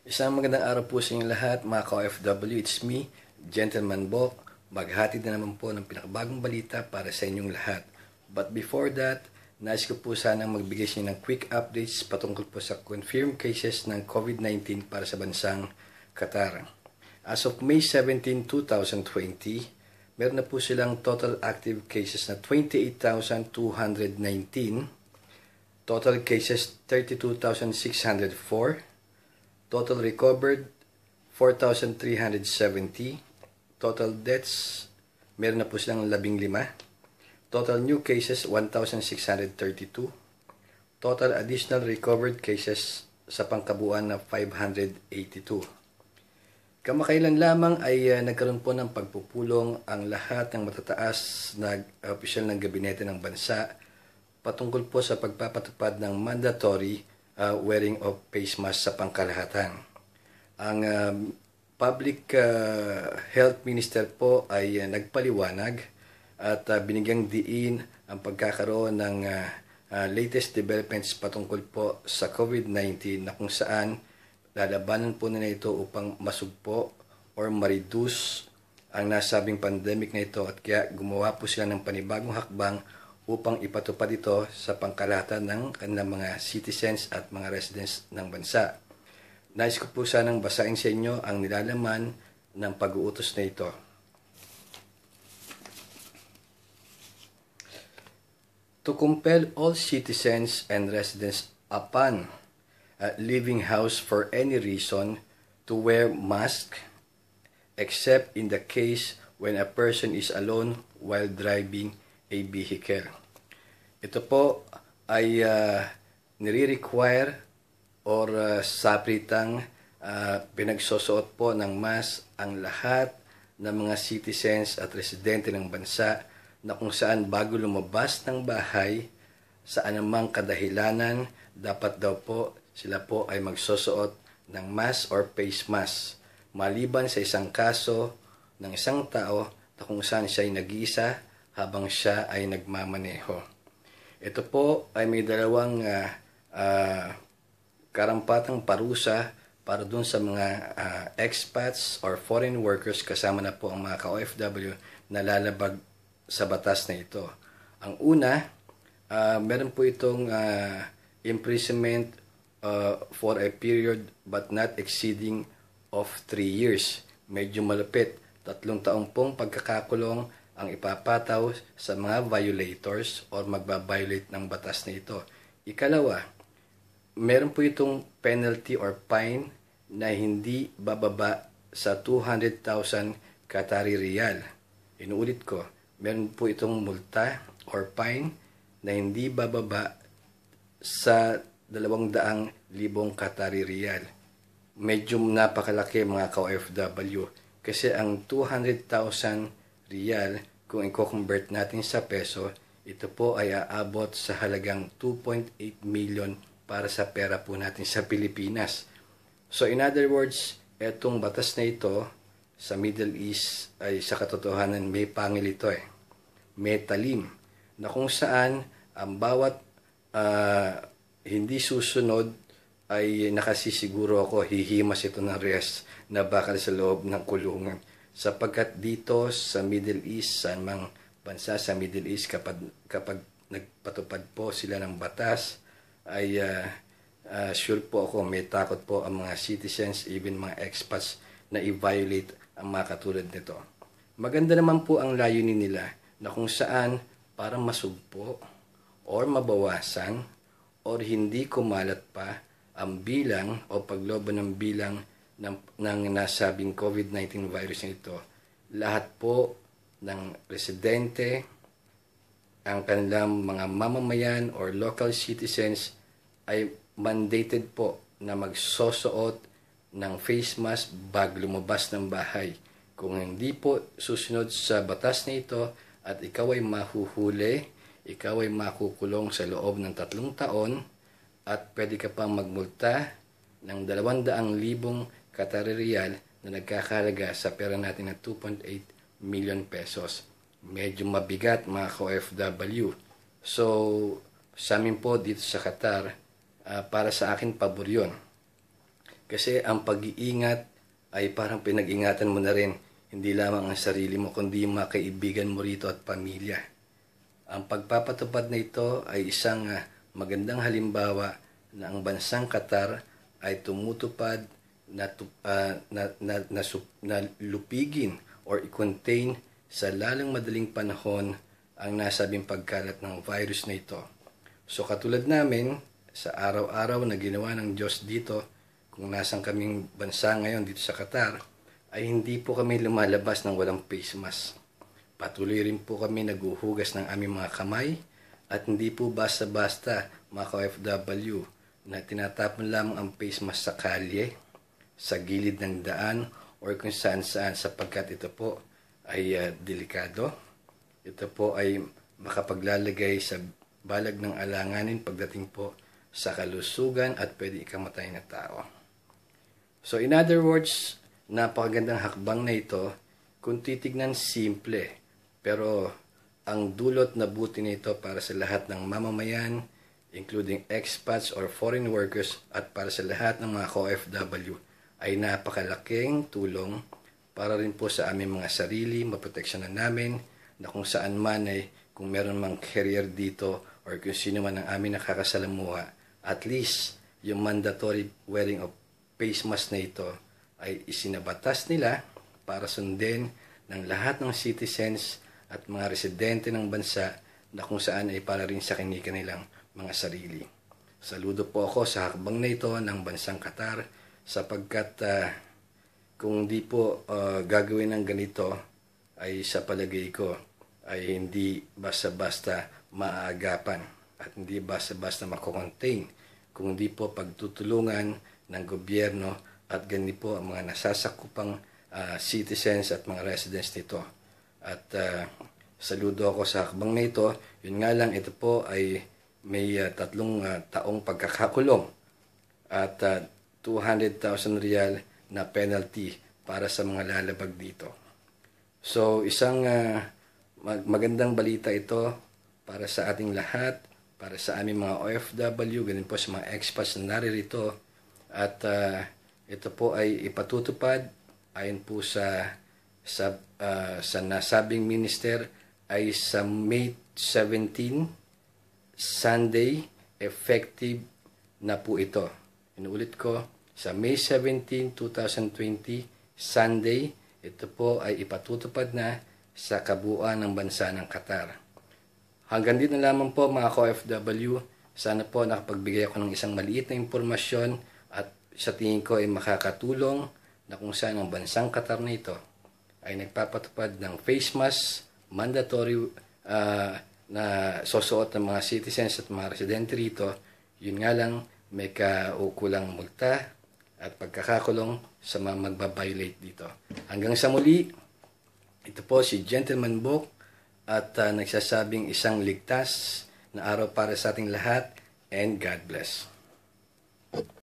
Isang magandang araw po sa inyong lahat, mga ka-OFW. It's me, Gentleman Bok. Maghatid na naman po ng pinakabagong balita para sa inyong lahat. But before that, nais ko po sana magbigay sa inyo ng quick updates patungkol po sa confirmed cases ng COVID-19 para sa bansang Qatar. As of May 17, 2020, meron na po silang total active cases na 28,219 total cases 32,604, Total recovered, 4,370. Total deaths, meron na po silang 15. Total new cases, 1,632. Total additional recovered cases sa pangkabuan na 582. Kamakailan lamang ay uh, nagkaroon po ng pagpupulong ang lahat ng matataas na opisyal ng gabinete ng bansa patungkol po sa pagpapatupad ng mandatory uh, wearing of face mask sa pangkalahatan. Ang um, public uh, health minister po ay uh, nagpaliwanag at uh, binigyang diin ang pagkakaroon ng uh, uh, latest developments patungkol po sa COVID-19 na kung saan lalabanan po nila ito upang masugpo or ma-reduce ang nasabing pandemic na ito at kaya gumawa po sila ng panibagong hakbang upang ipatupad ito sa pangkalahatan ng kanilang mga citizens at mga residents ng bansa. Nais ko po sanang basahin sa inyo ang nilalaman ng pag-uutos na ito. To compel all citizens and residents upon uh, leaving house for any reason to wear mask except in the case when a person is alone while driving a vehicle. Ito po ay uh, nire-require or uh, ah, sapritang uh, ah, pinagsusuot po ng mas ang lahat ng mga citizens at residente ng bansa na kung saan bago lumabas ng bahay sa anumang kadahilanan dapat daw po sila po ay magsusuot ng mask or face mask maliban sa isang kaso ng isang tao na kung saan siya ay nag-iisa habang siya ay nagmamaneho. Ito po ay may dalawang uh, uh, karampatang parusa para dun sa mga uh, expats or foreign workers kasama na po ang mga ka-OFW na lalabag sa batas na ito. Ang una, uh, meron po itong uh, imprisonment uh, for a period but not exceeding of 3 years. Medyo malapit, tatlong taong pong pagkakakulong ang ipapataw sa mga violators or magbabiolate ng batas na ito. Ikalawa, meron po itong penalty or fine na hindi bababa sa 200,000 Qatari Riyal. Inuulit ko, meron po itong multa or fine na hindi bababa sa 200,000 Qatari Riyal. Medyo napakalaki mga ka-OFW kasi ang 200,000 Riyal kung i-convert natin sa peso, ito po ay aabot sa halagang 2.8 million para sa pera po natin sa Pilipinas. So in other words, etong batas na ito sa Middle East ay sa katotohanan may pangil ito eh. May talim na kung saan ang bawat uh, hindi susunod ay nakasisiguro ako hihimas ito ng rest na bakal sa loob ng kulungan sapagkat dito sa Middle East, sa mang bansa sa Middle East, kapag, kapag nagpatupad po sila ng batas, ay uh, uh, sure po ako may takot po ang mga citizens, even mga expats na i-violate ang mga katulad nito. Maganda naman po ang layunin nila na kung saan para masugpo or mabawasan or hindi kumalat pa ang bilang o paglobo ng bilang ng, ng nasabing COVID-19 virus na ito, lahat po ng residente, ang kanilang mga mamamayan or local citizens ay mandated po na magsosuot ng face mask bag lumabas ng bahay. Kung hindi po susunod sa batas na ito at ikaw ay mahuhuli, ikaw ay makukulong sa loob ng tatlong taon at pwede ka pang magmulta ng 200,000 kataririal na nagkakalaga sa pera natin na 2.8 million pesos. Medyo mabigat mga ofw So, sa amin po dito sa Qatar, uh, para sa akin pabor yun. Kasi ang pag-iingat ay parang pinag-ingatan mo na rin hindi lamang ang sarili mo kundi yung mga kaibigan mo rito at pamilya. Ang pagpapatupad na ito ay isang uh, magandang halimbawa na ang bansang Qatar ay tumutupad na, uh, ah, na, na, na, na lupigin or i-contain sa lalong madaling panahon ang nasabing pagkalat ng virus na ito. So katulad namin, sa araw-araw na ginawa ng Diyos dito, kung nasan kaming bansa ngayon dito sa Qatar, ay hindi po kami lumalabas ng walang face mask. Patuloy rin po kami naguhugas ng aming mga kamay at hindi po basta-basta mga ka-FW na tinatapon lamang ang face mask sa kalye sa gilid ng daan or kung saan saan sapagkat ito po ay uh, delikado. Ito po ay makapaglalagay sa balag ng alanganin pagdating po sa kalusugan at pwede ikamatay na tao. So in other words, napakagandang hakbang na ito kung titignan simple pero ang dulot na buti nito para sa lahat ng mamamayan including expats or foreign workers at para sa lahat ng mga OFW ay napakalaking tulong para rin po sa aming mga sarili, maproteksyonan namin na kung saan man ay kung meron mang career dito or kung sino man ang aming nakakasalamuha, at least yung mandatory wearing of face mask na ito ay isinabatas nila para sundin ng lahat ng citizens at mga residente ng bansa na kung saan ay para rin sa kanilang mga sarili. Saludo po ako sa hakbang na ito ng Bansang Qatar sapagkat uh, kung di po uh, gagawin ng ganito ay sa palagay ko ay hindi basta-basta maagapan at hindi basta-basta makocontain kung di po pagtutulungan ng gobyerno at ganito po ang mga nasasakupang uh, citizens at mga residents nito. At uh, saludo ako sa hakbang na ito. Yun nga lang, ito po ay may uh, tatlong uh, taong pagkakakulong. At uh, 200,000 real na penalty para sa mga lalabag dito. So, isang uh, magandang balita ito para sa ating lahat, para sa aming mga OFW, ganun po sa mga expats na naririto. At uh, ito po ay ipatutupad ayon po sa sa, uh, sa nasabing minister ay sa May 17 Sunday effective na po ito. Inuulit ko, sa May 17, 2020, Sunday, ito po ay ipatutupad na sa kabuuan ng bansa ng Qatar. Hanggang dito na lamang po mga OFW, sana po nakapagbigay ako ng isang maliit na impormasyon at sa tingin ko ay makakatulong na kung saan ang bansang Qatar na ito ay nagpapatupad ng face mask mandatory uh, na susuot ng mga citizens at mga residente rito. Yun nga lang, may kaukulang multa at pagkakakulong sa mga magbabiolate dito. Hanggang sa muli, ito po si Gentleman Book at uh, nagsasabing isang ligtas na araw para sa ating lahat and God bless.